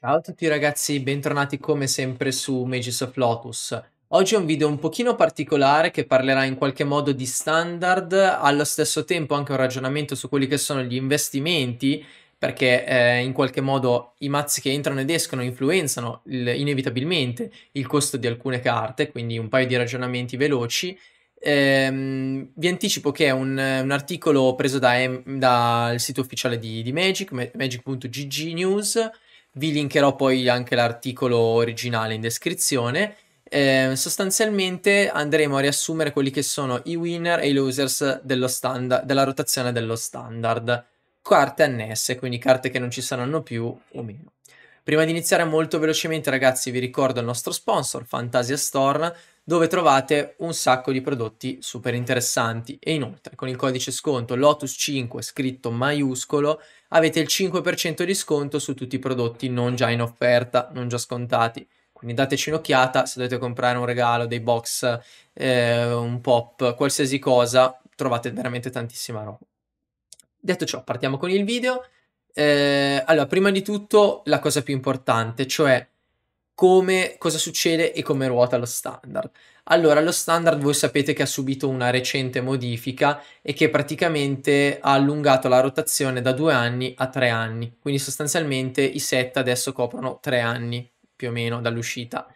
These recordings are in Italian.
Ciao a tutti ragazzi, bentornati come sempre su Magis of Lotus. Oggi è un video un pochino particolare che parlerà in qualche modo di standard, allo stesso tempo anche un ragionamento su quelli che sono gli investimenti, perché eh, in qualche modo i mazzi che entrano ed escono influenzano il, inevitabilmente il costo di alcune carte, quindi un paio di ragionamenti veloci. Ehm, vi anticipo che è un, un articolo preso dal da sito ufficiale di, di Magic, magic.ggnews, vi linkerò poi anche l'articolo originale in descrizione. Eh, sostanzialmente andremo a riassumere quelli che sono i winner e i losers standa- della rotazione dello standard, carte annesse, quindi carte che non ci saranno più o meno. Prima di iniziare molto velocemente ragazzi vi ricordo il nostro sponsor Fantasia Store dove trovate un sacco di prodotti super interessanti e inoltre con il codice sconto LOTUS5 scritto maiuscolo avete il 5% di sconto su tutti i prodotti non già in offerta, non già scontati. Quindi dateci un'occhiata se dovete comprare un regalo, dei box, eh, un pop, qualsiasi cosa, trovate veramente tantissima roba. Detto ciò, partiamo con il video. Eh, allora, prima di tutto la cosa più importante, cioè come, cosa succede e come ruota lo standard. Allora, lo standard voi sapete che ha subito una recente modifica e che praticamente ha allungato la rotazione da due anni a tre anni, quindi sostanzialmente i set adesso coprono tre anni più o meno dall'uscita.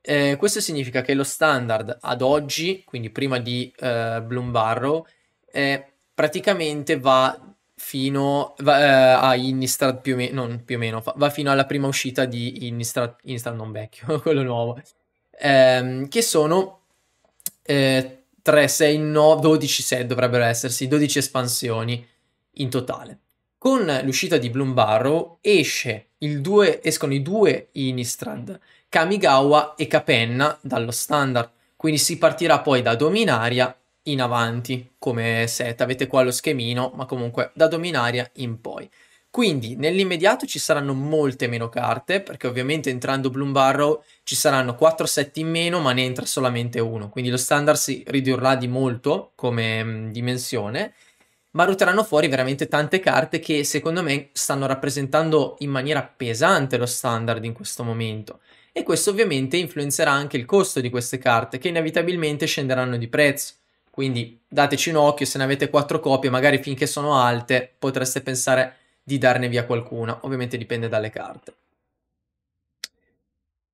Eh, questo significa che lo standard ad oggi, quindi prima di eh, Bloom Barrow, eh, praticamente va fino va, eh, a Innistrad più o meno, non più o meno, va fino alla prima uscita di Innistrad, Innistrad non vecchio, quello nuovo, ehm, che sono eh, 3, 6, 9, 12 set dovrebbero essersi, 12 espansioni in totale. Con l'uscita di Bloom Barrow due, escono i due Inistrad, Kamigawa e Capenna dallo standard, quindi si partirà poi da Dominaria in avanti come set. Avete qua lo schemino, ma comunque da Dominaria in poi. Quindi nell'immediato ci saranno molte meno carte, perché ovviamente entrando Bloom Barrow ci saranno 4 set in meno, ma ne entra solamente uno. Quindi lo standard si ridurrà di molto come mh, mm, dimensione, ma ruteranno fuori veramente tante carte che secondo me stanno rappresentando in maniera pesante lo standard in questo momento. E questo ovviamente influenzerà anche il costo di queste carte, che inevitabilmente scenderanno di prezzo. Quindi dateci un occhio, se ne avete 4 copie, magari finché sono alte potreste pensare di darne via qualcuna, ovviamente dipende dalle carte.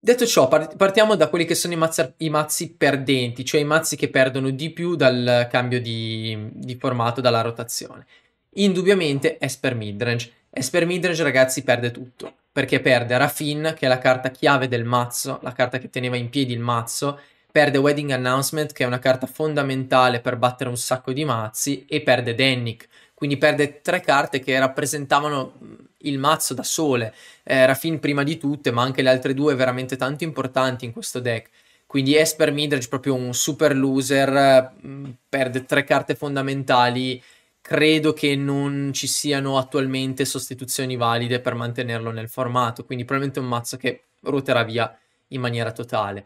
Detto ciò, partiamo da quelli che sono i, mazza- i, mazzi perdenti, cioè i mazzi che perdono di più dal cambio di, di formato, dalla rotazione. Indubbiamente Esper Midrange. Esper Midrange, ragazzi, perde tutto, perché perde Rafin, che è la carta chiave del mazzo, la carta che teneva in piedi il mazzo, perde Wedding Announcement, che è una carta fondamentale per battere un sacco di mazzi, e perde Dennick quindi perde tre carte che rappresentavano mm, il mazzo da sole. Eh, Rafin prima di tutte, ma anche le altre due veramente tanto importanti in questo deck. Quindi Esper Midrage, proprio un super loser, mm, perde tre carte fondamentali. Credo che non ci siano attualmente sostituzioni valide per mantenerlo nel formato, quindi probabilmente è un mazzo che ruoterà via in maniera totale.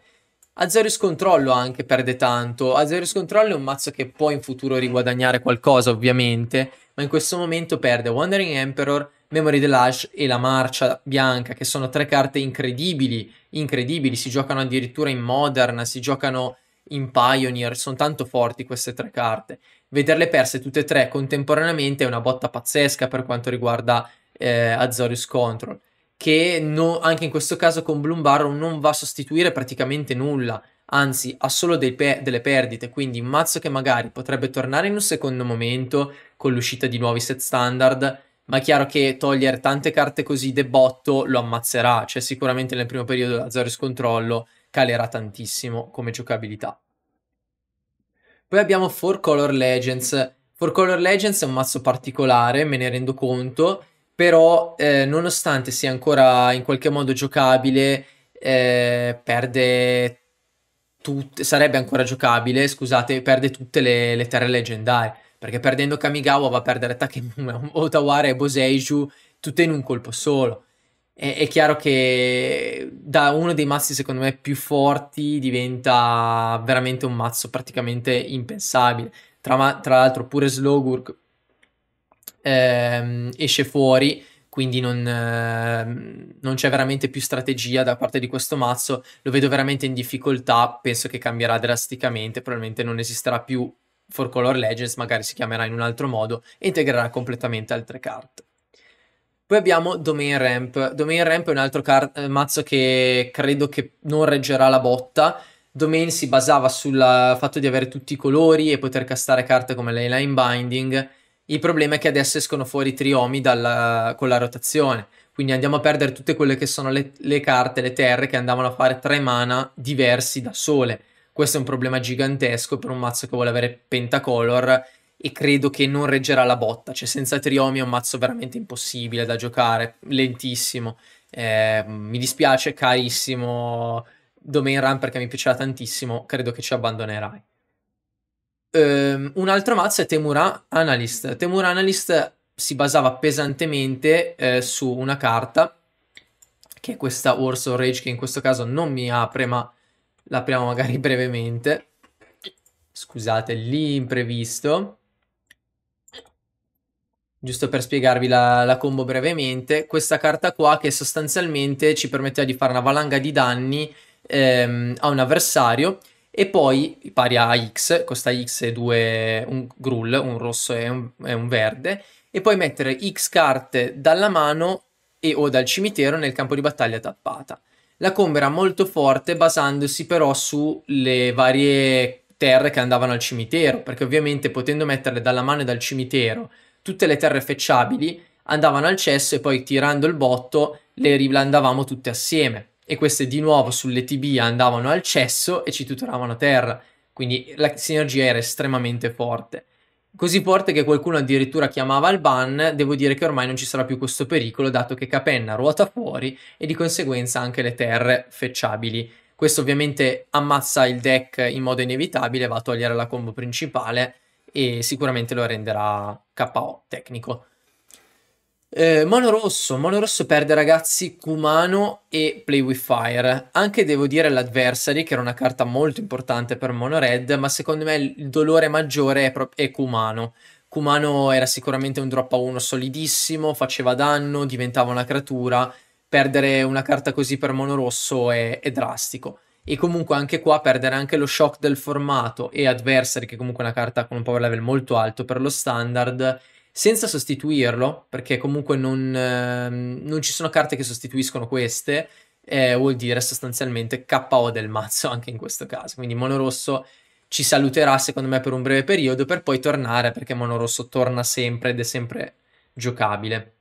Azerius Controllo anche perde tanto. Azerius Controllo è un mazzo che può in futuro riguadagnare qualcosa, ovviamente, ma in questo momento perde Wandering Emperor, Memory the e la Marcia Bianca, che sono tre carte incredibili, incredibili, si giocano addirittura in Modern, si giocano in Pioneer, sono tanto forti queste tre carte. Vederle perse tutte e tre contemporaneamente è una botta pazzesca per quanto riguarda eh, Azorius Control, che no, anche in questo caso con Bloom Barrow non va a sostituire praticamente nulla, anzi ha solo pe- delle perdite, quindi un mazzo che magari potrebbe tornare in un secondo momento, con l'uscita di nuovi set standard, ma è chiaro che togliere tante carte così de botto lo ammazzerà, cioè sicuramente nel primo periodo Lazarus Controllo calerà tantissimo come giocabilità. Poi abbiamo Four Color Legends. Four Color Legends è un mazzo particolare, me ne rendo conto, però eh, nonostante sia ancora in qualche modo giocabile, eh, perde Tut- sarebbe ancora giocabile, scusate, perde tutte le, le terre leggendarie perché perdendo Kamigawa va a perdere Takemura, Otaware e Boseiju tutte in un colpo solo. È, è, chiaro che da uno dei mazzi secondo me più forti diventa veramente un mazzo praticamente impensabile. Tra, tra l'altro pure Slogurk ehm, esce fuori, quindi non, ehm, non c'è veramente più strategia da parte di questo mazzo. Lo vedo veramente in difficoltà, penso che cambierà drasticamente, probabilmente non esisterà più For Color Legends magari si chiamerà in un altro modo e integrerà completamente altre carte. Poi abbiamo Domain Ramp. Domain Ramp è un altro car- eh, mazzo che credo che non reggerà la botta. Domain si basava sul fatto di avere tutti i colori e poter castare carte come le line Binding. Il problema è che adesso escono fuori i triomi dalla, con la rotazione. Quindi andiamo a perdere tutte quelle che sono le, le carte, le terre che andavano a fare tre mana diversi da sole questo è un problema gigantesco per un mazzo che vuole avere pentacolor e credo che non reggerà la botta, cioè senza triomi è un mazzo veramente impossibile da giocare, lentissimo. Eh, mi dispiace carissimo Domain Run perché mi piacerà tantissimo, credo che ci abbandonerai. Um, un altro mazzo è Temura Analyst. Temura Analyst si basava pesantemente eh, su una carta che è questa Warsaw Rage che in questo caso non mi apre ma L'apriamo magari brevemente. Scusate l'imprevisto. Giusto per spiegarvi la, la combo brevemente, questa carta qua che sostanzialmente ci permetteva di fare una valanga di danni ehm, a un avversario e poi pari a X, costa X e due, un grull, un rosso e un, e un, verde, e poi mettere X carte dalla mano e o dal cimitero nel campo di battaglia tappata. La comba era molto forte basandosi però sulle varie terre che andavano al cimitero, perché ovviamente potendo metterle dalla mano e dal cimitero, tutte le terre fecciabili andavano al cesso e poi tirando il botto le rilandavamo tutte assieme e queste di nuovo sulle TB andavano al cesso e ci tutoravano terra, quindi la sinergia era estremamente forte. Così forte che qualcuno addirittura chiamava il ban, devo dire che ormai non ci sarà più questo pericolo dato che Capenna ruota fuori e di conseguenza anche le terre fecciabili. Questo ovviamente ammazza il deck in modo inevitabile, va a togliere la combo principale e sicuramente lo renderà KO tecnico. Eh, Mono Rosso, Mono Rosso perde ragazzi Kumano e Play with Fire. Anche devo dire l'Adversary, che era una carta molto importante per Mono Red, ma secondo me il dolore maggiore è, pro- è Kumano. Kumano era sicuramente un drop a 1 solidissimo, faceva danno, diventava una creatura. Perdere una carta così per Mono Rosso è, è drastico. E comunque anche qua perdere anche lo shock del formato e Adversary, che comunque è una carta con un power level molto alto per lo standard senza sostituirlo, perché comunque non, ehm, non ci sono carte che sostituiscono queste, eh, vuol dire sostanzialmente KO del mazzo anche in questo caso. Quindi Monorosso ci saluterà secondo me per un breve periodo per poi tornare perché Monorosso torna sempre ed è sempre giocabile.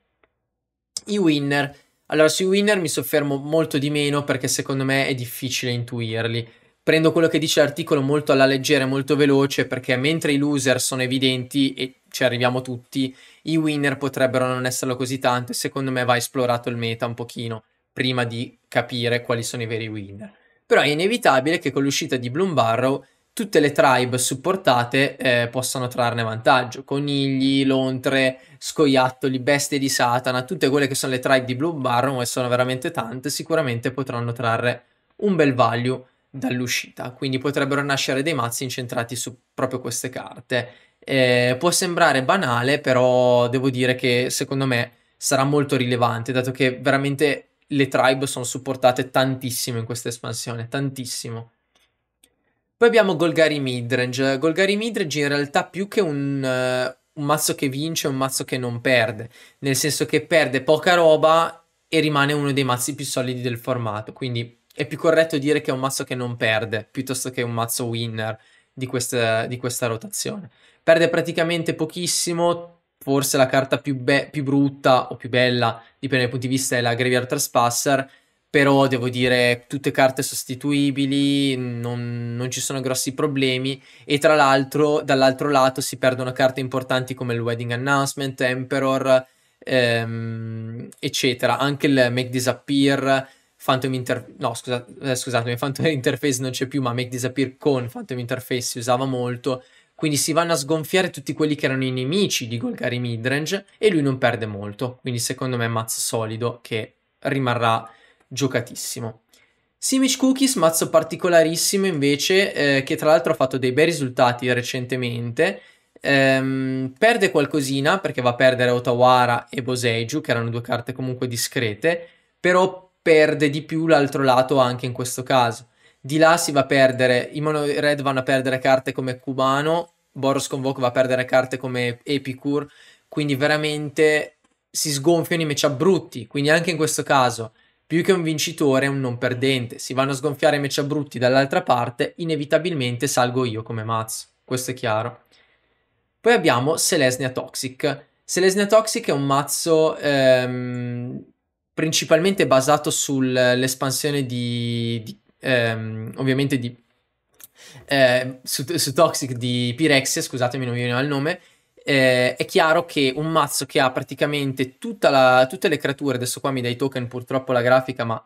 I winner. Allora sui winner mi soffermo molto di meno perché secondo me è difficile intuirli. Prendo quello che dice l'articolo molto alla leggera e molto veloce perché mentre i loser sono evidenti e ci arriviamo tutti, i winner potrebbero non esserlo così tanto e secondo me va esplorato il meta un pochino prima di capire quali sono i veri winner. Però è inevitabile che con l'uscita di Bloom Barrow tutte le tribe supportate eh, possano trarne vantaggio. Conigli, lontre, scoiattoli, bestie di Satana, tutte quelle che sono le tribe di Bloom Barrow e sono veramente tante, sicuramente potranno trarre un bel value dall'uscita. Quindi potrebbero nascere dei mazzi incentrati su proprio queste carte eh, può sembrare banale, però devo dire che secondo me sarà molto rilevante, dato che veramente le tribe sono supportate tantissimo in questa espansione, tantissimo. Poi abbiamo Golgari Midrange. Golgari Midrange in realtà più che un, uh, un mazzo che vince è un mazzo che non perde, nel senso che perde poca roba e rimane uno dei mazzi più solidi del formato, quindi è più corretto dire che è un mazzo che non perde piuttosto che un mazzo winner di, queste, di questa rotazione perde praticamente pochissimo, forse la carta più, be- più brutta o più bella, dipende dal punto di vista, è la Graveyard Trespasser, però devo dire tutte carte sostituibili, non, non ci sono grossi problemi e tra l'altro dall'altro lato si perdono carte importanti come il Wedding Announcement, Emperor, ehm, eccetera, anche il Make Disappear, Phantom Interface, no scusa, eh, scusatemi, Phantom Interface non c'è più ma Make Disappear con Phantom Interface si usava molto, quindi si vanno a sgonfiare tutti quelli che erano i nemici di Golgari Midrange e lui non perde molto. Quindi secondo me è mazzo solido che rimarrà giocatissimo. Simic Cookies, mazzo particolarissimo invece, eh, che tra l'altro ha fatto dei bei risultati recentemente. Ehm, perde qualcosina perché va a perdere Otawara e Boseiju, che erano due carte comunque discrete, però perde di più l'altro lato anche in questo caso. Di là si va a perdere, i mono red vanno a perdere carte come Cubano, Boros Convoke va a perdere carte come Epicure, quindi veramente si sgonfiano i matchup brutti, quindi anche in questo caso più che un vincitore è un non perdente, si vanno a sgonfiare i matchup brutti dall'altra parte, inevitabilmente salgo io come mazzo, questo è chiaro. Poi abbiamo Selesnia Toxic. Selesnia Toxic è un mazzo ehm, principalmente basato sull'espansione di, di ehm, ovviamente di... Eh, su, su, Toxic di Pyrexia, scusatemi non mi veniva il nome, eh, è chiaro che un mazzo che ha praticamente la, tutte le creature, adesso qua mi dai token purtroppo la grafica, ma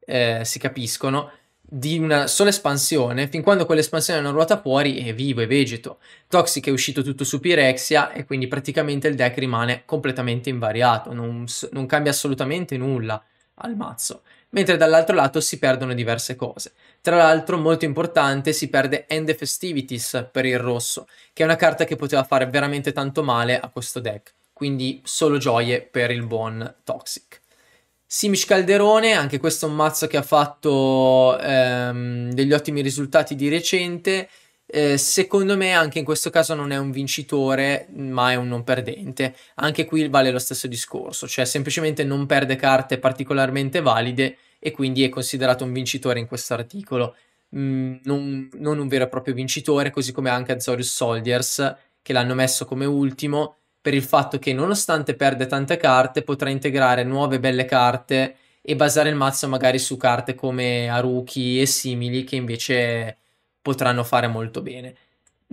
eh, si capiscono, di una sola espansione, fin quando quell'espansione non ruota fuori è vivo, è vegeto. Toxic è uscito tutto su Pyrexia e quindi praticamente il deck rimane completamente invariato, non, non cambia assolutamente nulla al mazzo mentre dall'altro lato si perdono diverse cose. Tra l'altro, molto importante, si perde End of Festivities per il rosso, che è una carta che poteva fare veramente tanto male a questo deck, quindi solo gioie per il buon Toxic. Simish Calderone, anche questo è un mazzo che ha fatto ehm, degli ottimi risultati di recente, eh, secondo me anche in questo caso non è un vincitore, ma è un non perdente. Anche qui vale lo stesso discorso, cioè semplicemente non perde carte particolarmente valide e quindi è considerato un vincitore in questo articolo. Mm, non, non, un vero e proprio vincitore, così come anche Azorius Soldiers, che l'hanno messo come ultimo per il fatto che nonostante perde tante carte, potrà integrare nuove belle carte e basare il mazzo magari su carte come Aruki e simili che invece potranno fare molto bene.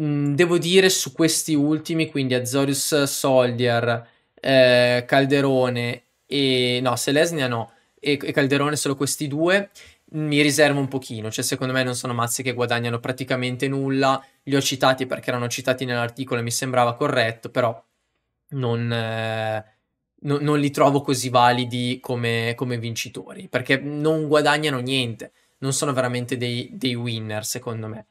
Mm, devo dire su questi ultimi, quindi Azorius Soldier, eh, Calderone e... no, Selesnia no, e, e Calderone solo questi due, mi riservo un pochino, cioè secondo me non sono mazzi che guadagnano praticamente nulla, li ho citati perché erano citati nell'articolo e mi sembrava corretto, però non, eh, no, non li trovo così validi come, come vincitori, perché non guadagnano niente non sono veramente dei, dei winner, secondo me.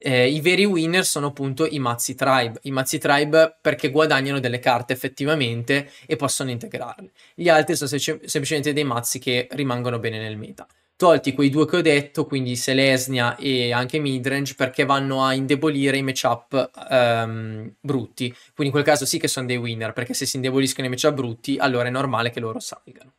Eh, I veri winner sono appunto i mazzi tribe. I mazzi tribe perché guadagnano delle carte effettivamente e possono integrarle. Gli altri sono sem- semplicemente dei mazzi che rimangono bene nel meta. Tolti quei due che ho detto, quindi Selesnia e anche Midrange, perché vanno a indebolire i matchup um, brutti. Quindi in quel caso sì che sono dei winner, perché se si indeboliscono i matchup brutti, allora è normale che loro salgano.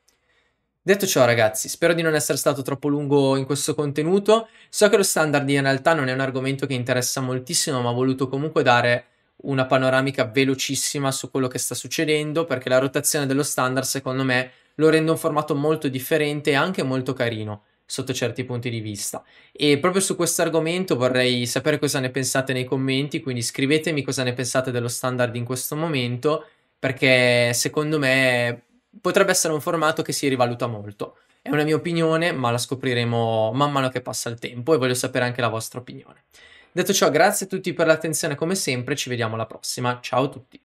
Detto ciò ragazzi, spero di non essere stato troppo lungo in questo contenuto, so che lo standard in realtà non è un argomento che interessa moltissimo ma ho voluto comunque dare una panoramica velocissima su quello che sta succedendo perché la rotazione dello standard secondo me lo rende un formato molto differente e anche molto carino sotto certi punti di vista e proprio su questo argomento vorrei sapere cosa ne pensate nei commenti quindi scrivetemi cosa ne pensate dello standard in questo momento perché secondo me potrebbe essere un formato che si rivaluta molto. È una mia opinione, ma la scopriremo man mano che passa il tempo e voglio sapere anche la vostra opinione. Detto ciò, grazie a tutti per l'attenzione come sempre, ci vediamo alla prossima. Ciao a tutti.